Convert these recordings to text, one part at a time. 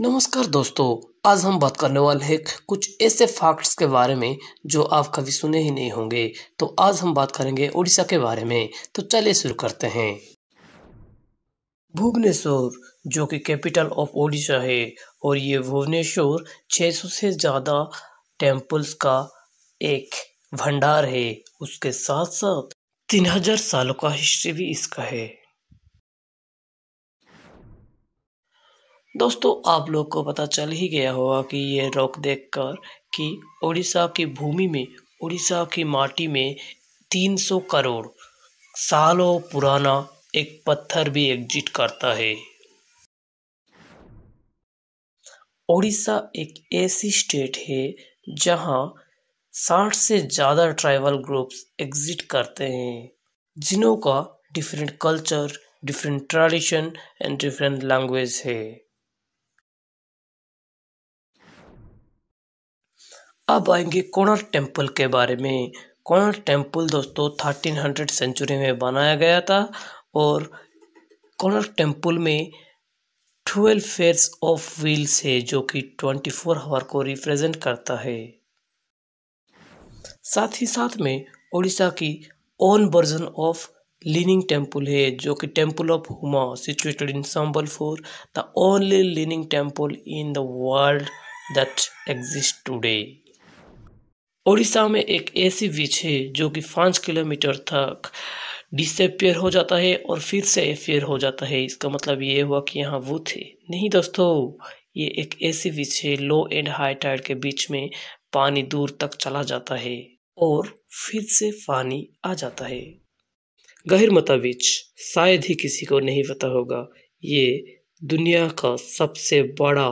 नमस्कार दोस्तों आज हम बात करने वाले हैं कुछ ऐसे फैक्ट्स के बारे में जो आप कभी सुने ही नहीं होंगे तो आज हम बात करेंगे उड़ीसा के बारे में तो चलिए शुरू करते हैं भुवनेश्वर जो कि कैपिटल ऑफ ओडिशा है और ये भुवनेश्वर 600 से ज़्यादा टेम्पल्स का एक भंडार है उसके साथ साथ तीन हजार सालों का हिस्ट्री भी इसका है दोस्तों आप लोग को पता चल ही गया होगा कि ये रॉक देखकर कि उड़ीसा की भूमि में उड़ीसा की माटी में 300 करोड़ सालों पुराना एक पत्थर भी एग्जिट करता है ओडिशा एक ऐसी स्टेट है जहां साठ से ज़्यादा ट्राइबल ग्रुप्स एग्जिट करते हैं जिन्हों का different culture different tradition and different language है अब आएंगे कोणार टेम्पल के बारे में कोणार टेम्पल दोस्तों थर्टीन हंड्रेड सेंचुरी में बनाया गया था और कोणार टेम्पल में ट्वेल्व फेयर्स ऑफ व्हील्स है जो कि ट्वेंटी फोर हवर को रिप्रेजेंट करता है साथ ही साथ में ओडिशा की own version of leaning temple है जो कि temple of Huma situated in Sambalpur the only leaning temple in the world that exist today Odisha में एक ऐसी बीच है जो कि पाँच किलोमीटर तक डिसअपेयर हो जाता है और फिर से अपेयर हो जाता है इसका मतलब ये हुआ कि यहाँ वो थे नहीं दोस्तों ये एक ऐसी बीच है लो एंड हाई टाइड के बीच में पानी दूर तक चला जाता है और फिर से पानी आ जाता है गहिरमता बीच शायद ही किसी को नहीं पता होगा ये दुनिया का सबसे बड़ा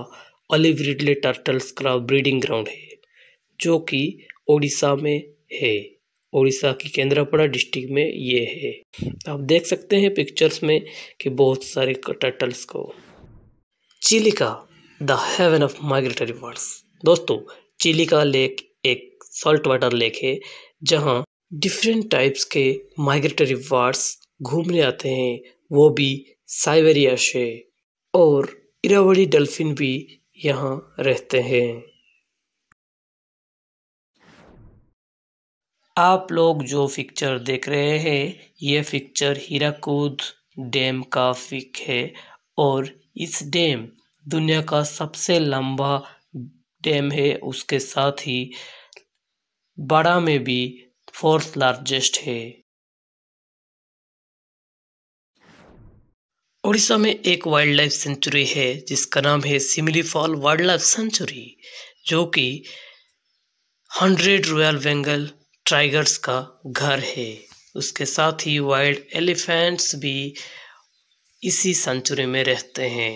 ऑलिव रिडले टर्टल्स का ब्रीडिंग ग्राउंड है जो कि उड़ीसा में है उड़ीसा की केंद्रापड़ा डिस्ट्रिक्ट में ये है आप देख सकते हैं पिक्चर्स में कि बहुत सारे टर्टल्स को Chilika the haven of migratory birds दोस्तों चिलिका लेक एक सॉल्ट वाटर लेक है जहाँ डिफरेंट टाइप्स के माइग्रेटरी बर्ड्स घूमने आते हैं वो भी साइबेरिया से और इरावड़ी डल्फिन भी यहाँ रहते हैं आप लोग जो पिक्चर देख रहे हैं ये पिक्चर हीराकूद डैम का पिक है और इस डैम दुनिया का सबसे लंबा डैम है उसके साथ ही बड़ा में भी फोर्थ लार्जेस्ट है उड़ीसा में एक वाइल्ड लाइफ सेंचुरी है जिसका नाम है Simli fall wildlife sanctuary जो कि हंड्रेड रॉयल बेंगल टाइगर्स का घर है उसके साथ ही वाइल्ड एलिफेंट्स भी इसी सेंचुरी में रहते हैं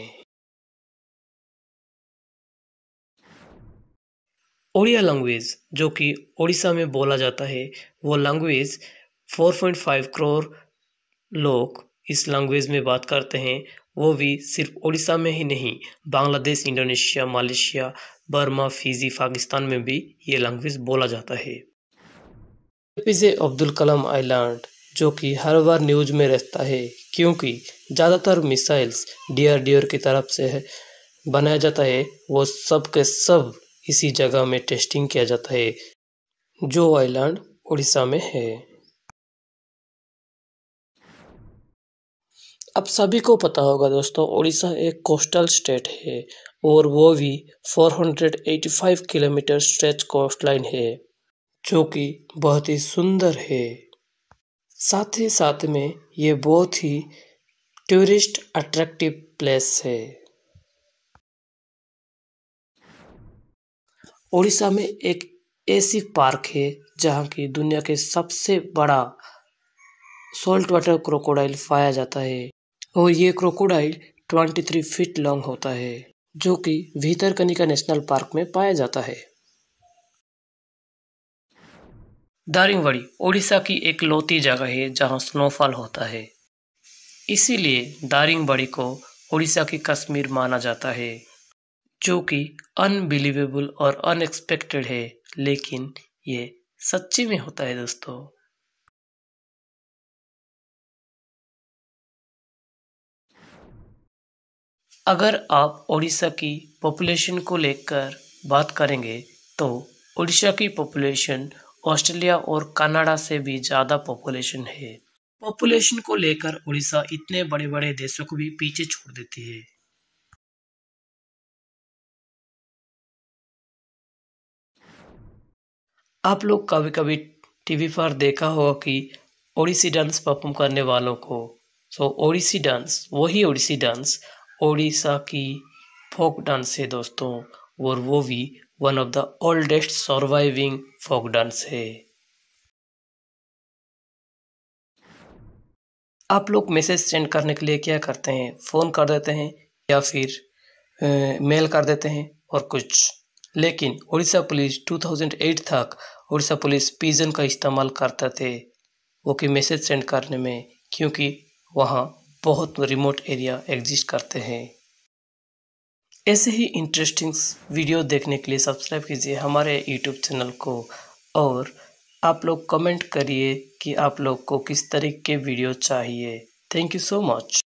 ओडिया लैंग्वेज जो कि ओडिशा में बोला जाता है वो लैंग्वेज 4.5 करोड़ लोग इस लैंग्वेज में बात करते हैं वो भी सिर्फ ओडिशा में ही नहीं Bangladesh Indonesia Malaysia Burma Fiji Pakistan में भी ये लैंग्वेज बोला जाता है एपीजे अब्दुल कलाम आइलैंड जो कि हर बार न्यूज़ में रहता है क्योंकि ज़्यादातर मिसाइल्स डी आर डी की तरफ से है बनाया जाता है वो सब के सब इसी जगह में टेस्टिंग किया जाता है जो आइलैंड उड़ीसा में है अब सभी को पता होगा दोस्तों उड़ीसा एक कोस्टल स्टेट है और वो भी 485 किलोमीटर स्ट्रेच कोस्ट लाइन है जो कि बहुत ही सुंदर है साथ ही साथ में ये बहुत ही टूरिस्ट अट्रैक्टिव प्लेस है उड़ीसा में एक ऐसी पार्क है जहाँ की दुनिया के सबसे बड़ा सोल्ट वाटर क्रोकोडाइल पाया जाता है और ये क्रोकोडाइल 23 फीट लॉन्ग होता है जो कि भीतरकनिका नेशनल पार्क में पाया जाता है दारिंगवाड़ी ओडिशा की एक लौती जगह है जहां स्नोफॉल होता है इसीलिए दारिंगवाड़ी को ओडिशा की कश्मीर माना जाता है जो कि अनबिलीवेबल और अनएक्सपेक्टेड है लेकिन ये सच्ची में होता है दोस्तों अगर आप ओडिशा की पॉपुलेशन को लेकर बात करेंगे तो ओडिशा की पॉपुलेशन ऑस्ट्रेलिया और कनाडा से भी ज़्यादा पॉपुलेशन है पॉपुलेशन को लेकर उड़ीसा इतने बड़े बड़े देशों को भी पीछे छोड़ देती है आप लोग कभी कभी टीवी पर देखा होगा कि ओडिसी डांस परफॉर्म करने वालों को सो ओडिसी डांस वही ओडिसी डांस ओडिशा की फोक डांस है दोस्तों और वो भी one of the oldest surviving folk dance है आप लोग मैसेज सेंड करने के लिए क्या करते हैं फ़ोन कर देते हैं या फिर मेल कर देते हैं और कुछ लेकिन उड़ीसा पुलिस 2008 तक उड़ीसा पुलिस पीजन का इस्तेमाल करते थे वो कि मैसेज सेंड करने में क्योंकि वहाँ बहुत रिमोट एरिया एग्जिस्ट करते हैं ऐसे ही इंटरेस्टिंग वीडियो देखने के लिए सब्सक्राइब कीजिए हमारे यूट्यूब चैनल को और आप लोग कमेंट करिए कि आप लोग को किस तरह के वीडियो चाहिए थैंक यू सो मच